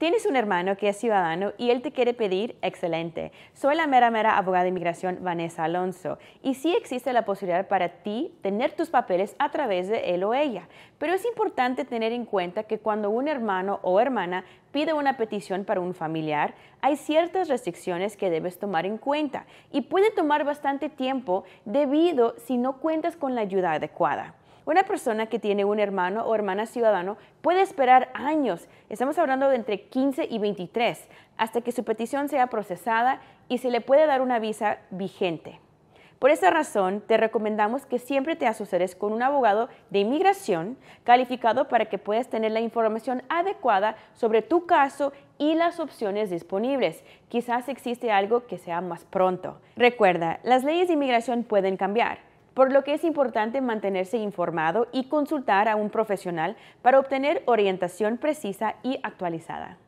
Tienes un hermano que es ciudadano y él te quiere pedir, excelente. Soy la mera mera abogada de inmigración Vanessa Alonso y sí existe la posibilidad para ti tener tus papeles a través de él o ella, pero es importante tener en cuenta que cuando un hermano o hermana pide una petición para un familiar, hay ciertas restricciones que debes tomar en cuenta y puede tomar bastante tiempo debido si no cuentas con la ayuda adecuada una persona que tiene un hermano o hermana ciudadano puede esperar años, estamos hablando de entre 15 y 23, hasta que su petición sea procesada y se le puede dar una visa vigente. Por esa razón, te recomendamos que siempre te asesores con un abogado de inmigración calificado para que puedas tener la información adecuada sobre tu caso y las opciones disponibles. Quizás existe algo que sea más pronto. Recuerda, las leyes de inmigración pueden cambiar por lo que es importante mantenerse informado y consultar a un profesional para obtener orientación precisa y actualizada.